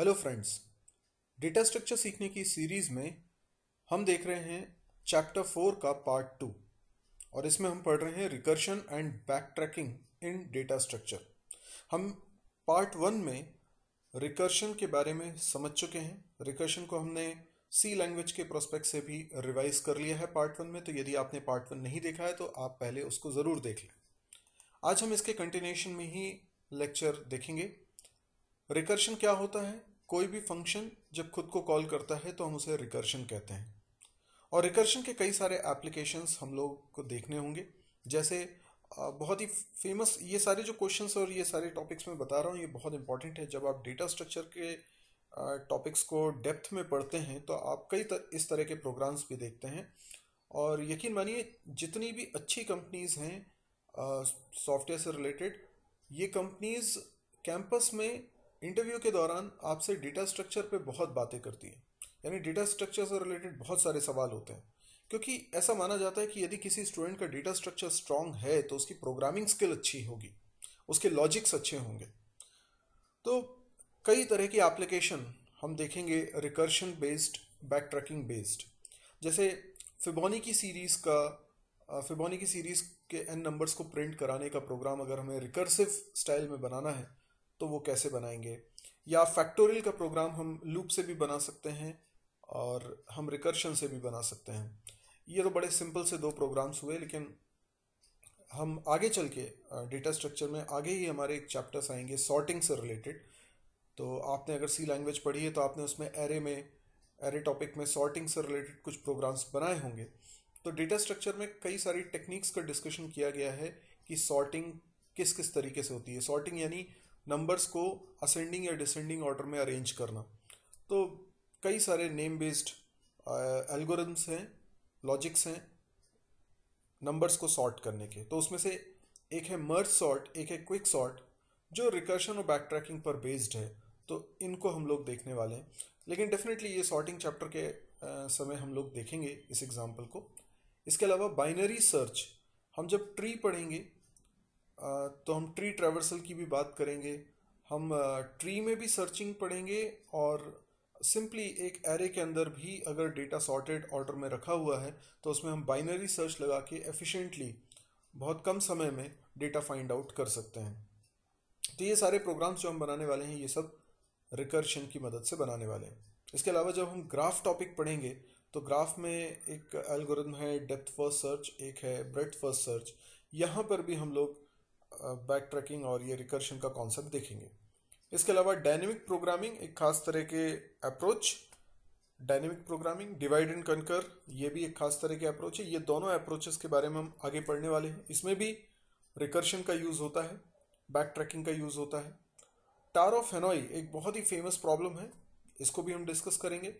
hello friends data structure सीखने की series में हम देख रहे हैं चैप्टर फोर का पार्ट टू और इसमें हम पढ़ रहे हैं recursion and backtracking in data structure हम पार्ट वन में रिकर्शन के बारे में समझ चुके हैं रिकर्शन को हमने सी लैंग्वेज के प्रोस्पेक्ट से भी रिवाइज कर लिया है पार्ट वन में तो यदि आपने पार्ट वन नहीं देखा है तो आप पहले उसको ज़रूर देख लें आज हम इसके कंटिन्यूशन में ही लेक्चर देखेंगे रिकर्शन क्या होता है कोई भी फंक्शन जब खुद को कॉल करता है तो हम उसे रिकर्शन कहते हैं और रिकर्शन के कई सारे एप्लीकेशंस हम लोग को देखने होंगे जैसे बहुत ही फेमस ये सारे जो क्वेश्चंस और ये सारे टॉपिक्स मैं बता रहा हूँ ये बहुत इंपॉर्टेंट है जब आप डेटा स्ट्रक्चर के टॉपिक्स को डेप्थ में पढ़ते हैं तो आप कई तर, इस तरह के प्रोग्राम्स भी देखते हैं और यकीन मानिए जितनी भी अच्छी कंपनीज हैं सॉफ्टवेयर से रिलेटेड ये कंपनीज कैंपस में इंटरव्यू के दौरान आपसे डेटा स्ट्रक्चर पे बहुत बातें करती है यानी डेटा स्ट्रक्चर से रिलेटेड बहुत सारे सवाल होते हैं क्योंकि ऐसा माना जाता है कि यदि किसी स्टूडेंट का डेटा स्ट्रक्चर स्ट्रांग है तो उसकी प्रोग्रामिंग स्किल अच्छी होगी उसके लॉजिक्स अच्छे होंगे तो कई तरह की एप्लीकेशन हम देखेंगे recursion based backtracking based जैसे फिबोनी की सीरीज़ का फिबोनी की सीरीज़ के एन नंबर्स को प्रिंट कराने का प्रोग्राम अगर हमें रिकर्सिव स्टाइल में बनाना है तो वो कैसे बनाएंगे या फैक्टोरियल का प्रोग्राम हम लूप से भी बना सकते हैं और हम रिकर्शन से भी बना सकते हैं ये तो बड़े सिंपल से दो प्रोग्राम्स हुए लेकिन हम आगे चल के डेटा स्ट्रक्चर में आगे ही हमारे एक चैप्टर्स आएंगे सॉर्टिंग से रिलेटेड तो आपने अगर सी लैंग्वेज पढ़ी है तो आपने उसमें एरे में एरे टॉपिक में सॉर्टिंग से रिलेटेड कुछ प्रोग्राम्स बनाए होंगे तो डेटा स्ट्रक्चर में कई सारी टेक्निक्स का डिस्कशन किया गया है कि सॉर्टिंग किस किस तरीके से होती है सॉर्टिंग यानी नंबर्स को असेंडिंग या डिसेंडिंग ऑर्डर में अरेंज करना तो कई सारे नेम बेस्ड एल्गोरिथम्स हैं लॉजिक्स हैं नंबर्स को सॉर्ट करने के तो उसमें से एक है मर्ज सॉर्ट एक है क्विक सॉर्ट जो रिकर्शन और बैक ट्रैकिंग पर बेस्ड है तो इनको हम लोग देखने वाले हैं लेकिन डेफिनेटली ये सॉर्टिंग चैप्टर के आ, uh, समय हम लोग देखेंगे इस एग्जाम्पल को इसके अलावा बाइनरी सर्च हम जब ट्री पढ़ेंगे तो हम ट्री ट्रेवर्सल की भी बात करेंगे हम ट्री में भी सर्चिंग पढ़ेंगे और सिंपली एक एरे के अंदर भी अगर डेटा सॉर्टेड ऑर्डर में रखा हुआ है तो उसमें हम बाइनरी सर्च लगा के एफिशिएंटली बहुत कम समय में डेटा फाइंड आउट कर सकते हैं तो ये सारे प्रोग्राम्स जो हम बनाने वाले हैं ये सब रिकर्शन की मदद से बनाने वाले हैं इसके अलावा जब हम ग्राफ टॉपिक पढ़ेंगे तो ग्राफ में एक एल्गोरिथम है डेप्थ फर्स्ट सर्च एक है ब्रेड फर्स्ट सर्च यहाँ पर भी हम लोग बैक ट्रैकिंग और ये रिकर्शन का कॉन्सेप्ट देखेंगे इसके अलावा डायनेमिक प्रोग्रामिंग एक खास तरह के approach dynamic programming divide and conquer ये भी एक खास तरह के अप्रोच है ये दोनों अप्रोचेस के बारे में हम आगे पढ़ने वाले हैं इसमें भी रिकर्शन का यूज़ होता है बैक ट्रैकिंग का यूज़ होता है टार ऑफ हेनोई एक बहुत ही फेमस प्रॉब्लम है इसको भी हम डिस्कस करेंगे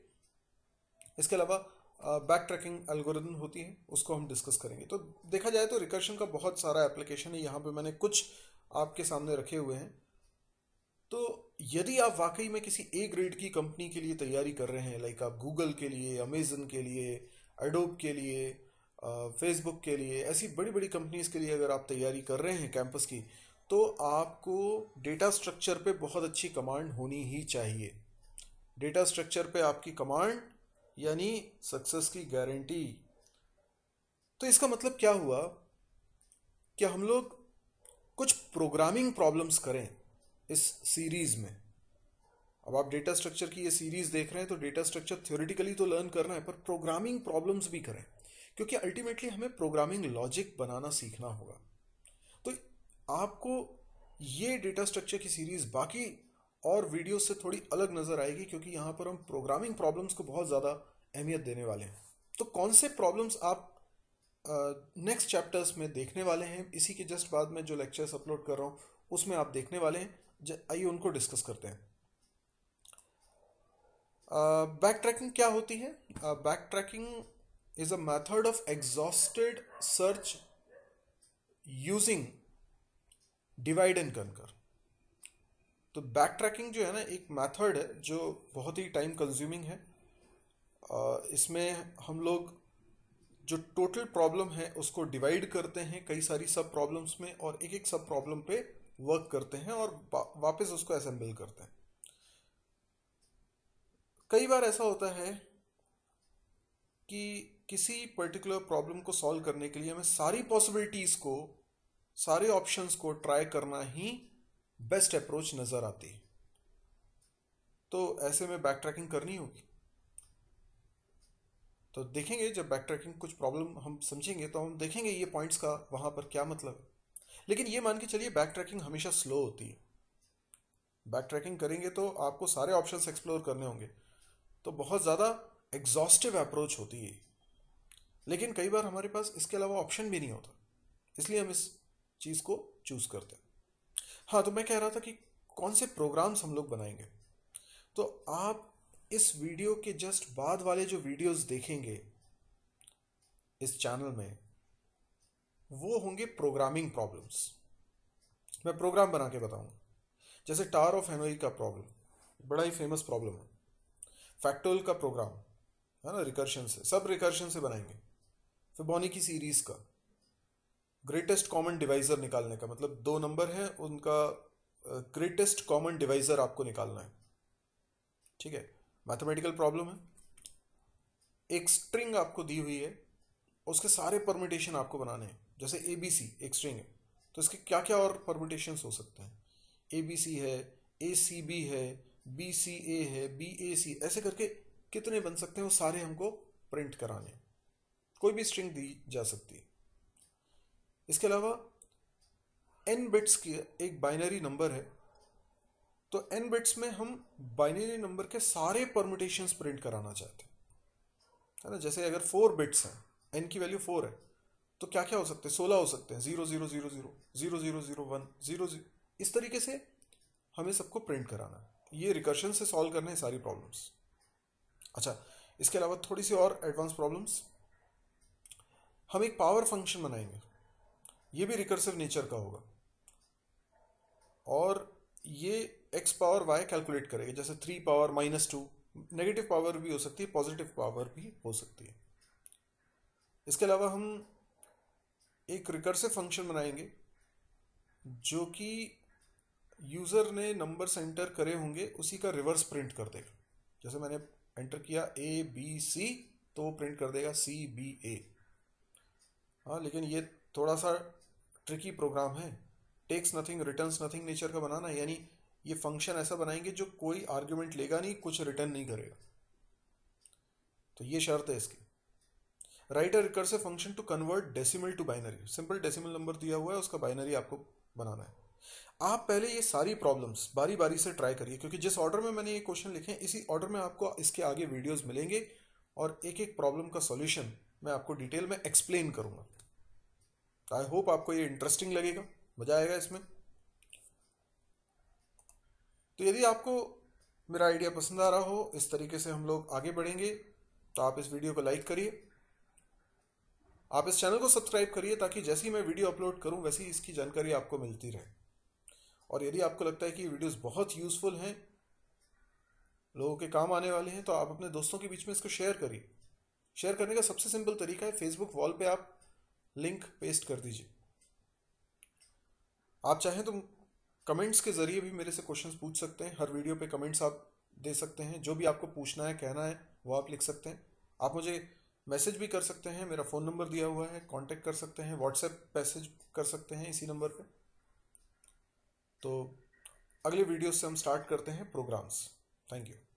इसके अलावा बैक ट्रैकिंग एल्गोरिदम होती है उसको हम डिस्कस करेंगे तो देखा जाए तो रिकर्शन का बहुत सारा एप्लीकेशन है यहाँ पे मैंने कुछ आपके सामने रखे हुए हैं तो यदि आप वाकई में किसी ए ग्रेड की कंपनी के लिए तैयारी कर रहे हैं लाइक आप गूगल के लिए अमेजन के लिए एडोब के लिए फेसबुक के लिए ऐसी बड़ी बड़ी कंपनीज के लिए अगर आप तैयारी कर रहे हैं कैंपस की तो आपको डेटा स्ट्रक्चर पे बहुत अच्छी कमांड होनी ही चाहिए डेटा स्ट्रक्चर पे आपकी कमांड यानी सक्सेस की गारंटी तो इसका मतलब क्या हुआ कि हम लोग कुछ प्रोग्रामिंग प्रॉब्लम्स करें इस सीरीज में अब आप डेटा स्ट्रक्चर की ये सीरीज देख रहे हैं तो डेटा स्ट्रक्चर थ्योरेटिकली तो लर्न करना है पर प्रोग्रामिंग प्रॉब्लम्स भी करें क्योंकि अल्टीमेटली हमें प्रोग्रामिंग लॉजिक बनाना सीखना होगा तो आपको ये डेटा स्ट्रक्चर की सीरीज बाकी और वीडियो से थोड़ी अलग नज़र आएगी क्योंकि यहां पर हम प्रोग्रामिंग प्रॉब्लम्स को बहुत ज़्यादा अहमियत देने वाले हैं तो कौन से प्रॉब्लम्स आप नेक्स्ट चैप्टर्स में देखने वाले हैं इसी के जस्ट बाद में जो लेक्चर्स अपलोड कर रहा हूं उसमें आप देखने वाले हैं आइए उनको डिस्कस करते हैं बैक uh, ट्रैकिंग क्या होती है backtracking is a method of exhausted search using divide and conquer तो बैक ट्रैकिंग जो है ना एक मेथड है जो बहुत ही टाइम कंज्यूमिंग है इसमें हम लोग जो टोटल प्रॉब्लम है उसको डिवाइड करते हैं कई सारी सब प्रॉब्लम्स में और एक एक सब प्रॉब्लम पे वर्क करते हैं और वापस उसको असेंबल करते हैं कई बार ऐसा होता है कि किसी पर्टिकुलर प्रॉब्लम को सॉल्व करने के लिए हमें सारी पॉसिबिलिटीज़ को सारे ऑप्शंस को ट्राई करना ही बेस्ट अप्रोच नज़र आती है तो ऐसे में बैक ट्रैकिंग करनी होगी तो देखेंगे जब बैक ट्रैकिंग कुछ प्रॉब्लम हम समझेंगे तो हम देखेंगे ये पॉइंट्स का वहां पर क्या मतलब है लेकिन ये मान के चलिए बैक ट्रैकिंग हमेशा स्लो होती है बैक ट्रैकिंग करेंगे तो आपको सारे ऑप्शंस एक्सप्लोर करने होंगे तो बहुत ज़्यादा एग्जॉस्टिव अप्रोच होती है लेकिन कई बार हमारे पास इसके अलावा ऑप्शन भी नहीं होता इसलिए हम इस चीज़ को चूज़ करते हैं हाँ तो मैं कह रहा था कि कौन से प्रोग्राम्स हम लोग बनाएंगे तो आप इस वीडियो के जस्ट बाद वाले जो वीडियोस देखेंगे इस चैनल में वो होंगे प्रोग्रामिंग प्रॉब्लम्स मैं प्रोग्राम बना के बताऊंगा जैसे टार ऑफ हेनोई का प्रॉब्लम बड़ा ही फेमस प्रॉब्लम है फैक्टोल का प्रोग्राम है ना रिकर्शन से सब रिकर्शन से बनाएंगे फिर बॉनी की सीरीज का ग्रेटेस्ट कॉमन डिवाइजर निकालने का मतलब दो नंबर है उनका ग्रेटेस्ट कॉमन डिवाइजर आपको निकालना है ठीक है मैथमेटिकल प्रॉब्लम है एक स्ट्रिंग आपको दी हुई है उसके सारे परमिटेशन आपको बनाने हैं जैसे ए बी सी एक स्ट्रिंग है तो इसके क्या क्या और परमिटेशन हो सकते हैं ए बी सी है ए सी बी है बी सी ए है बी ए सी ऐसे करके कितने बन सकते हैं वो सारे हमको प्रिंट कराने कोई भी स्ट्रिंग दी जा सकती है इसके अलावा एन बिट्स की एक बाइनरी नंबर है तो एन बिट्स में हम बाइनरी नंबर के सारे परमुटेशन प्रिंट कराना चाहते हैं है ना जैसे अगर फोर बिट्स हैं एन की वैल्यू फोर है तो क्या क्या हो सकते हैं सोलह हो सकते हैं zero zero zero zero zero zero zero one zero इस तरीके से हमें सबको प्रिंट कराना है ये रिकर्शन से सॉल्व करना है सारी प्रॉब्लम्स अच्छा इसके अलावा थोड़ी सी और एडवांस प्रॉब्लम्स हम एक पावर फंक्शन बनाएंगे ये भी रिकर्सिव नेचर का होगा और ये एक्स पावर वाई कैलकुलेट करेगा जैसे three power minus two negative power भी हो सकती है पॉजिटिव पावर भी हो सकती है इसके अलावा हम एक रिकर्सिव फंक्शन बनाएंगे जो कि यूज़र ने नंबर सेंटर करे होंगे उसी का रिवर्स प्रिंट कर देगा जैसे मैंने एंटर किया ए बी सी तो वो प्रिंट कर देगा सी बी ए हाँ लेकिन ये थोड़ा सा ट्रिकी प्रोग्राम है takes nothing return nothing nature का बनाना यानी ये फंक्शन ऐसा बनाएंगे जो कोई आर्ग्यूमेंट लेगा नहीं कुछ रिटर्न नहीं करेगा तो ये शर्त है इसकी write a recursive function to convert decimal to binary simple decimal number दिया हुआ है उसका बाइनरी आपको बनाना है आप पहले ये सारी प्रॉब्लम्स बारी बारी से ट्राई करिए क्योंकि जिस ऑर्डर में मैंने ये क्वेश्चन लिखे इसी ऑर्डर में आपको इसके आगे वीडियोज मिलेंगे और एक एक प्रॉब्लम का सॉल्यूशन मैं आपको डिटेल में एक्सप्लेन करूंगा तो आई होप आपको ये इंटरेस्टिंग लगेगा मज़ा आएगा इसमें तो यदि आपको मेरा आइडिया पसंद आ रहा हो इस तरीके से हम लोग आगे बढ़ेंगे तो आप इस वीडियो को लाइक करिए आप इस चैनल को सब्सक्राइब करिए ताकि जैसे ही मैं वीडियो अपलोड करूं वैसे ही इसकी जानकारी आपको मिलती रहे और यदि आपको लगता है कि वीडियोस बहुत यूज़फुल हैं लोगों के काम आने वाले हैं तो आप अपने दोस्तों के बीच में इसको शेयर करिए शेयर करने का सबसे सिंपल तरीका है फेसबुक वॉल पे आप लिंक पेस्ट कर दीजिए आप चाहें तो कमेंट्स के ज़रिए भी मेरे से क्वेश्चंस पूछ सकते हैं हर वीडियो पे कमेंट्स आप दे सकते हैं जो भी आपको पूछना है कहना है वो आप लिख सकते हैं आप मुझे मैसेज भी कर सकते हैं मेरा फ़ोन नंबर दिया हुआ है कांटेक्ट कर सकते हैं व्हाट्सएप मैसेज कर सकते हैं इसी नंबर पे तो अगले वीडियो से हम स्टार्ट करते हैं प्रोग्राम्स थैंक यू